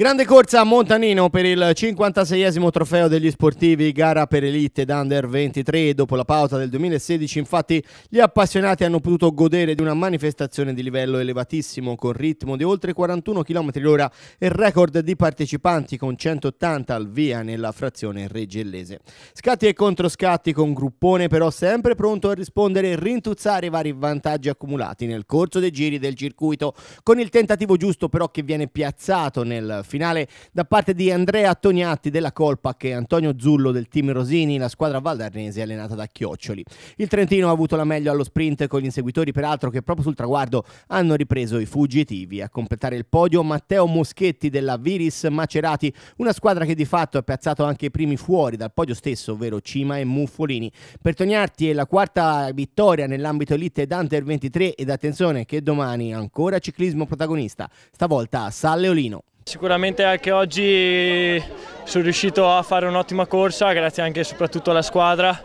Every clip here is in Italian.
Grande corsa a Montanino per il 56esimo trofeo degli sportivi, gara per elite d'Under 23. Dopo la pausa del 2016, infatti, gli appassionati hanno potuto godere di una manifestazione di livello elevatissimo con ritmo di oltre 41 km h e record di partecipanti con 180 al via nella frazione reggellese. Scatti e controscatti con gruppone però sempre pronto a rispondere e rintuzzare i vari vantaggi accumulati nel corso dei giri del circuito, con il tentativo giusto però che viene piazzato nel finale da parte di Andrea Tognatti della colpa che Antonio Zullo del team Rosini, la squadra valdarnese allenata da Chioccioli. Il Trentino ha avuto la meglio allo sprint con gli inseguitori peraltro che proprio sul traguardo hanno ripreso i fuggitivi. A completare il podio Matteo Moschetti della Viris Macerati, una squadra che di fatto ha piazzato anche i primi fuori dal podio stesso, ovvero Cima e Muffolini. Per Tognarti è la quarta vittoria nell'ambito Elite Danter 23 ed attenzione che domani ancora ciclismo protagonista, stavolta a San Leolino. Sicuramente anche oggi sono riuscito a fare un'ottima corsa grazie anche e soprattutto alla squadra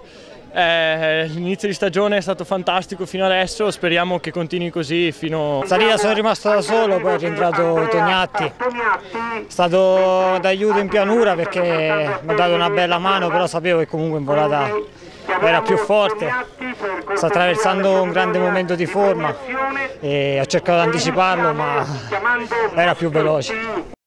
eh, l'inizio di stagione è stato fantastico fino adesso, speriamo che continui così fino... Salita sono rimasto da solo, poi è rientrato Tognatti, è stato d'aiuto in pianura perché mi ha dato una bella mano, però sapevo che comunque in volata era più forte, sta attraversando un grande momento di forma e ho cercato di anticiparlo ma era più veloce.